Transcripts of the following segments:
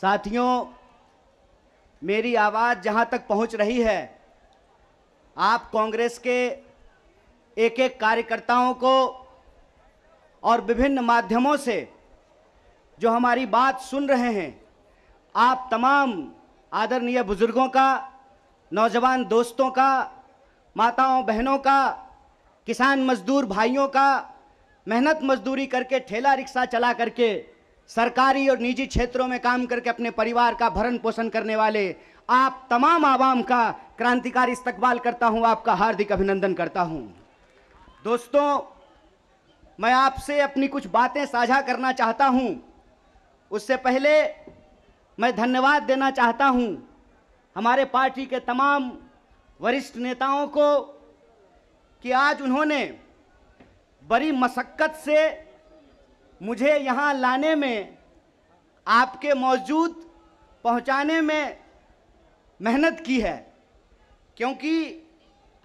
साथियों मेरी आवाज़ जहाँ तक पहुँच रही है आप कांग्रेस के एक एक कार्यकर्ताओं को और विभिन्न माध्यमों से जो हमारी बात सुन रहे हैं आप तमाम आदरणीय बुजुर्गों का नौजवान दोस्तों का माताओं बहनों का किसान मजदूर भाइयों का मेहनत मजदूरी करके ठेला रिक्शा चला करके सरकारी और निजी क्षेत्रों में काम करके अपने परिवार का भरण पोषण करने वाले आप तमाम आवाम का क्रांतिकारी इस्तकबाल करता हूं आपका हार्दिक अभिनंदन करता हूं दोस्तों मैं आपसे अपनी कुछ बातें साझा करना चाहता हूं उससे पहले मैं धन्यवाद देना चाहता हूं हमारे पार्टी के तमाम वरिष्ठ नेताओं को कि आज उन्होंने बड़ी मशक्क़त से मुझे यहाँ लाने में आपके मौजूद पहुँचाने में मेहनत की है क्योंकि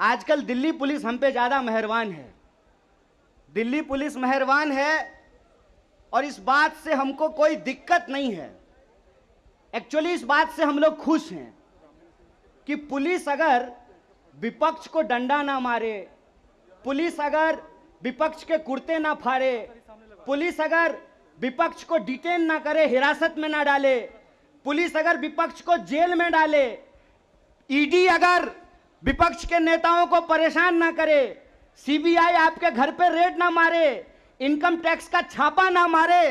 आजकल दिल्ली पुलिस हम पे ज़्यादा मेहरबान है दिल्ली पुलिस मेहरबान है और इस बात से हमको कोई दिक्कत नहीं है एक्चुअली इस बात से हम लोग खुश हैं कि पुलिस अगर विपक्ष को डंडा ना मारे पुलिस अगर विपक्ष के कुर्ते ना फाड़े पुलिस अगर विपक्ष को डिटेन ना करे हिरासत में ना डाले पुलिस अगर विपक्ष को जेल में डाले ईडी e अगर विपक्ष के नेताओं को परेशान ना करे सीबीआई आपके घर पे रेड ना मारे इनकम टैक्स का छापा ना मारे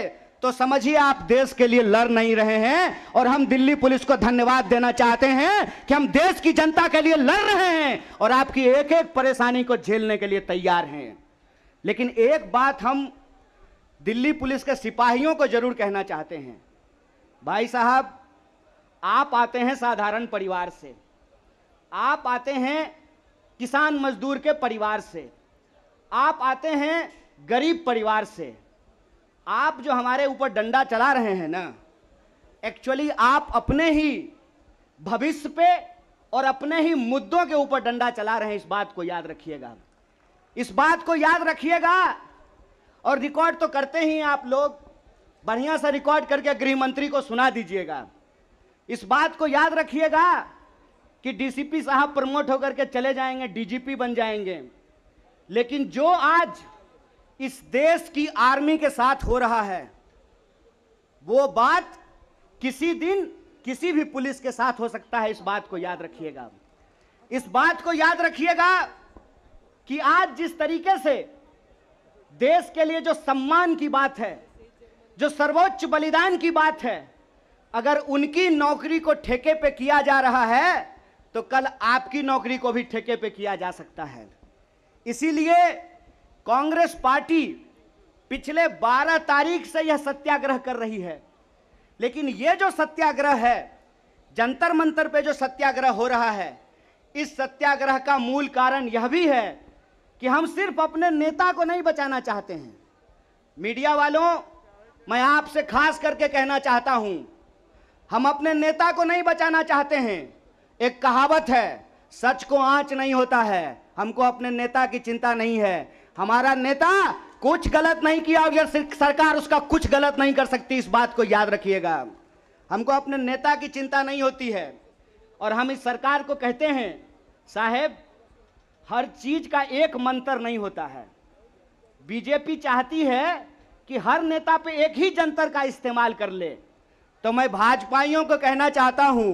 तो समझिए आप देश के लिए लड़ नहीं रहे हैं और हम दिल्ली पुलिस को धन्यवाद देना चाहते हैं कि हम देश की जनता के लिए लड़ रहे हैं और आपकी एक एक परेशानी को झेलने के लिए तैयार हैं लेकिन एक बात हम दिल्ली पुलिस के सिपाहियों को जरूर कहना चाहते हैं भाई साहब आप आते हैं साधारण परिवार से आप आते हैं किसान मजदूर के परिवार से आप आते हैं गरीब परिवार से आप जो हमारे ऊपर डंडा चला रहे हैं ना एक्चुअली आप अपने ही भविष्य पे और अपने ही मुद्दों के ऊपर डंडा चला रहे हैं इस बात को याद रखिएगा इस बात को याद रखिएगा और रिकॉर्ड तो करते ही आप लोग बढ़िया सा रिकॉर्ड करके गृह मंत्री को सुना दीजिएगा इस बात को याद रखिएगा कि डीसीपी साहब प्रमोट होकर के चले जाएंगे डीजीपी बन जाएंगे लेकिन जो आज इस देश की आर्मी के साथ हो रहा है वो बात किसी दिन किसी भी पुलिस के साथ हो सकता है इस बात को याद रखिएगा इस बात को याद रखिएगा कि आज जिस तरीके से देश के लिए जो सम्मान की बात है जो सर्वोच्च बलिदान की बात है अगर उनकी नौकरी को ठेके पे किया जा रहा है तो कल आपकी नौकरी को भी ठेके पे किया जा सकता है इसीलिए कांग्रेस पार्टी पिछले 12 तारीख से यह सत्याग्रह कर रही है लेकिन ये जो सत्याग्रह है जंतर मंतर पे जो सत्याग्रह हो रहा है इस सत्याग्रह का मूल कारण यह भी है कि हम सिर्फ अपने नेता को नहीं बचाना चाहते हैं मीडिया वालों मैं आपसे खास करके कहना चाहता हूं हम अपने नेता को नहीं बचाना चाहते हैं एक कहावत है सच को आंच नहीं होता है हमको अपने नेता की चिंता नहीं है हमारा नेता कुछ गलत नहीं किया और सरकार उसका कुछ गलत नहीं कर सकती इस बात को याद रखिएगा हमको अपने नेता की चिंता नहीं होती है और हम इस सरकार को कहते हैं साहेब हर चीज का एक मंत्र नहीं होता है बीजेपी चाहती है कि हर नेता पे एक ही जंतर का इस्तेमाल कर ले तो मैं भाजपाइयों को कहना चाहता हूँ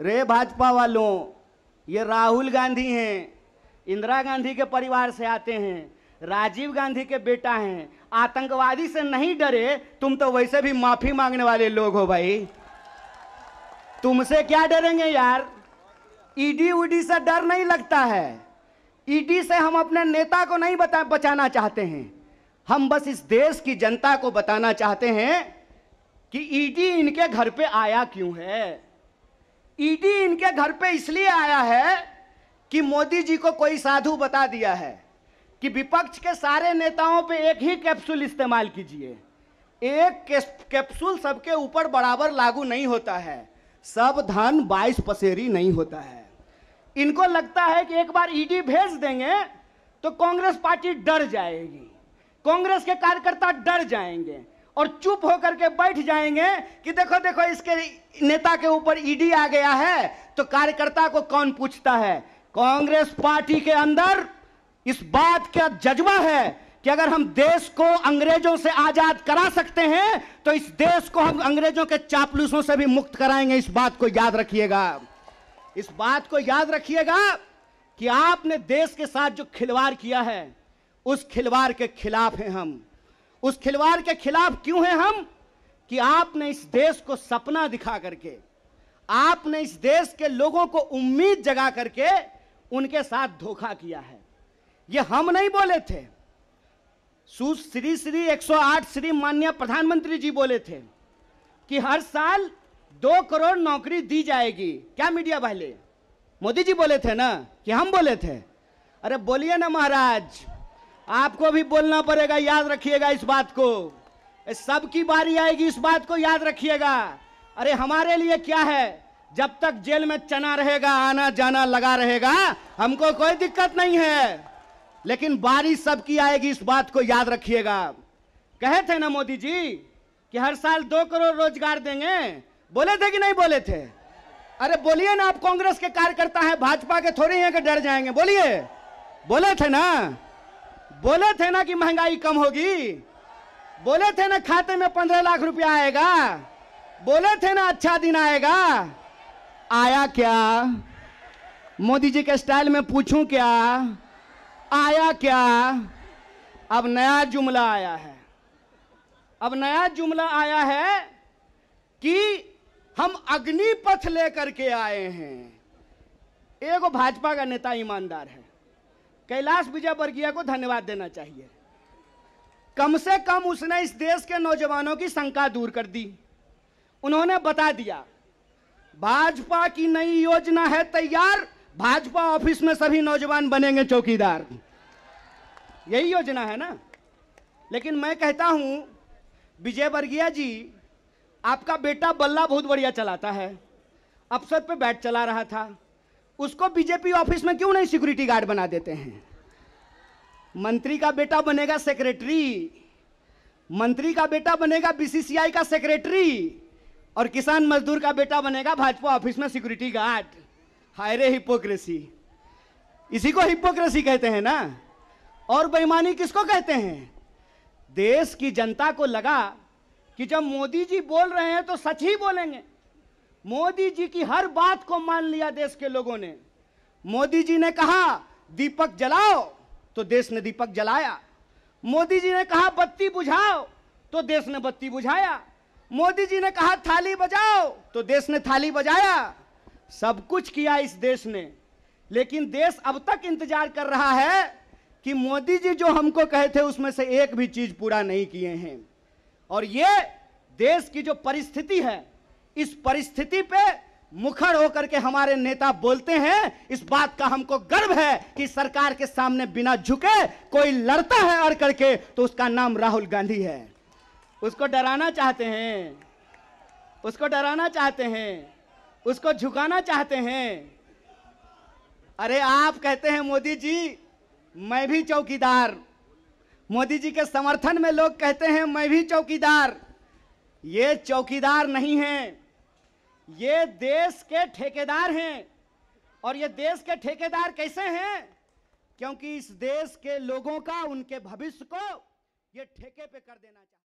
रे भाजपा वालों ये राहुल गांधी हैं इंदिरा गांधी के परिवार से आते हैं राजीव गांधी के बेटा हैं आतंकवादी से नहीं डरे तुम तो वैसे भी माफी मांगने वाले लोग हो भाई तुमसे क्या डरेंगे यार ईडी उडी से डर नहीं लगता है ईडी से हम अपने नेता को नहीं बता बचाना चाहते हैं हम बस इस देश की जनता को बताना चाहते हैं कि ईडी इनके घर पे आया क्यों है ईडी इनके घर पे इसलिए आया है कि मोदी जी को कोई साधु बता दिया है कि विपक्ष के सारे नेताओं पे एक ही कैप्सूल इस्तेमाल कीजिए एक कैप्सूल सबके ऊपर बराबर लागू नहीं होता है सब धन बाईस पसेरी नहीं होता है इनको लगता है कि एक बार ईडी भेज देंगे तो कांग्रेस पार्टी डर जाएगी कांग्रेस के कार्यकर्ता डर जाएंगे और चुप होकर के बैठ जाएंगे कि देखो देखो इसके नेता के ऊपर ईडी आ गया है तो कार्यकर्ता को कौन पूछता है कांग्रेस पार्टी के अंदर इस बात का जज्बा है कि अगर हम देश को अंग्रेजों से आजाद करा सकते हैं तो इस देश को हम अंग्रेजों के चापलूसों से भी मुक्त कराएंगे इस बात को याद रखिएगा इस बात को याद रखिएगा कि आपने देश के साथ जो खिलवाड़ किया है उस खिलवाड़ के खिलाफ हैं हम उस खिलवाड़ के खिलाफ क्यों हैं हम कि आपने इस देश को सपना दिखा करके आपने इस देश के लोगों को उम्मीद जगा करके उनके साथ धोखा किया है ये हम नहीं बोले थे सुश्री श्री 108 श्री माननीय प्रधानमंत्री जी बोले थे कि हर साल दो करोड़ नौकरी दी जाएगी क्या मीडिया वाले मोदी जी बोले थे ना कि हम बोले थे अरे बोलिए ना महाराज आपको भी बोलना पड़ेगा याद रखिएगा इस बात को सबकी बारी आएगी इस बात को याद रखिएगा अरे हमारे लिए क्या है जब तक जेल में चना रहेगा आना जाना लगा रहेगा हमको कोई दिक्कत नहीं है लेकिन बारी सबकी आएगी इस बात को याद रखिएगा कहे थे ना मोदी जी कि हर साल दो करोड़ रोजगार देंगे बोले थे कि नहीं बोले थे अरे बोलिए ना आप कांग्रेस के कार्यकर्ता हैं भाजपा के थोड़े हैं कि डर जाएंगे बोलिए बोले थे ना बोले थे ना कि महंगाई कम होगी बोले थे ना खाते में पंद्रह लाख रुपया आएगा बोले थे ना अच्छा दिन आएगा आया क्या मोदी जी के स्टाइल में पूछूं क्या आया क्या अब नया जुमला आया है अब नया जुमला आया है कि हम अग्नि पथ लेकर के आए हैं एक भाजपा का नेता ईमानदार है कैलाश विजय वर्गीय को धन्यवाद देना चाहिए कम से कम उसने इस देश के नौजवानों की शंका दूर कर दी उन्होंने बता दिया भाजपा की नई योजना है तैयार भाजपा ऑफिस में सभी नौजवान बनेंगे चौकीदार यही योजना है ना लेकिन मैं कहता हूं विजय वर्गीय जी आपका बेटा बल्ला बहुत बढ़िया चलाता है अफसर पे बैट चला रहा था उसको बीजेपी ऑफिस में क्यों नहीं सिक्योरिटी गार्ड बना देते हैं मंत्री का बेटा बनेगा सेक्रेटरी मंत्री का बेटा बनेगा बीसीसीआई का सेक्रेटरी और किसान मजदूर का बेटा बनेगा भाजपा ऑफिस में सिक्योरिटी गार्ड हायरे हिपोक्रेसी इसी को हिपोक्रेसी कहते हैं ना और बेईमानी किसको कहते हैं देश की जनता को लगा कि जब मोदी जी बोल रहे हैं तो सच ही बोलेंगे मोदी जी की हर बात को मान लिया देश के लोगों ने मोदी जी ने कहा दीपक जलाओ तो देश ने दीपक जलाया मोदी जी ने कहा बत्ती बुझाओ तो देश ने बत्ती बुझाया मोदी जी ने कहा थाली बजाओ तो देश ने थाली बजाया सब कुछ किया इस देश ने लेकिन देश अब तक इंतजार कर रहा है कि मोदी जी जो हमको कहे थे उसमें से एक भी चीज पूरा नहीं किए हैं और ये देश की जो परिस्थिति है इस परिस्थिति पे मुखर होकर के हमारे नेता बोलते हैं इस बात का हमको गर्व है कि सरकार के सामने बिना झुके कोई लड़ता है अड़ करके तो उसका नाम राहुल गांधी है उसको डराना चाहते हैं उसको डराना चाहते हैं उसको झुकाना चाहते हैं अरे आप कहते हैं मोदी जी मैं भी चौकीदार मोदी जी के समर्थन में लोग कहते हैं मैं भी चौकीदार ये चौकीदार नहीं है ये देश के ठेकेदार हैं और ये देश के ठेकेदार कैसे हैं क्योंकि इस देश के लोगों का उनके भविष्य को ये ठेके पे कर देना चाहिए